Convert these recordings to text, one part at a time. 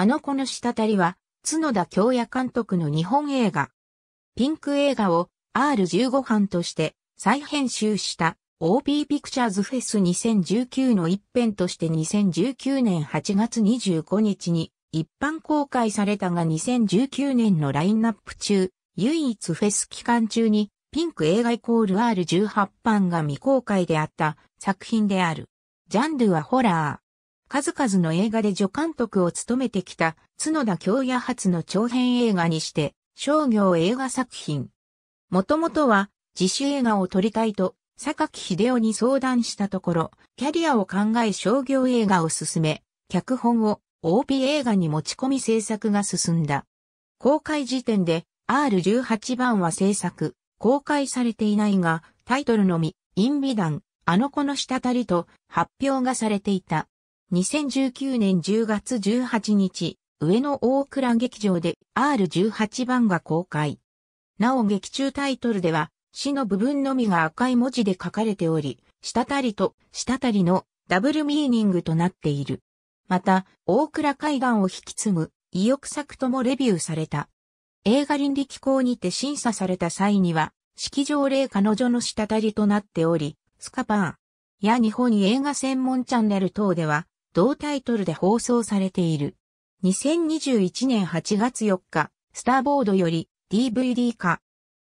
あの子の滴りは、角田京也監督の日本映画。ピンク映画を R15 版として再編集した OP ピクチャーズフェス2019の一編として2019年8月25日に一般公開されたが2019年のラインナップ中、唯一フェス期間中にピンク映画イコール R18 版が未公開であった作品である。ジャンルはホラー。数々の映画で助監督を務めてきた角田京也発の長編映画にして、商業映画作品。もともとは自主映画を撮りたいと、榊秀夫に相談したところ、キャリアを考え商業映画を進め、脚本を OP 映画に持ち込み制作が進んだ。公開時点で R18 番は制作、公開されていないが、タイトルのみ、インビダン、あの子の滴りと発表がされていた。2019年10月18日、上野大倉劇場で R18 番が公開。なお劇中タイトルでは、死の部分のみが赤い文字で書かれており、下たりと、下たりのダブルミーニングとなっている。また、大倉海岸を引き継ぐ、意欲作ともレビューされた。映画倫理機構にて審査された際には、式場例彼女の下たりとなっており、スカパーや日本映画専門チャンネル等では、同タイトルで放送されている。2021年8月4日、スターボードより DVD 化。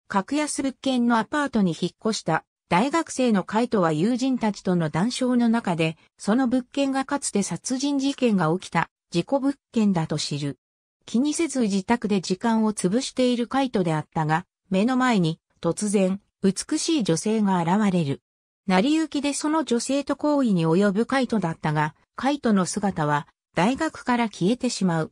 格安物件のアパートに引っ越した大学生のカイトは友人たちとの談笑の中で、その物件がかつて殺人事件が起きた事故物件だと知る。気にせず自宅で時間を潰しているカイトであったが、目の前に突然美しい女性が現れる。成り行きでその女性と行為に及ぶカイトだったが、カイトの姿は大学から消えてしまう。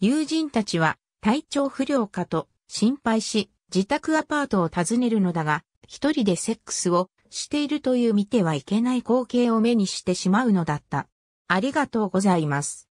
友人たちは体調不良かと心配し、自宅アパートを訪ねるのだが、一人でセックスをしているという見てはいけない光景を目にしてしまうのだった。ありがとうございます。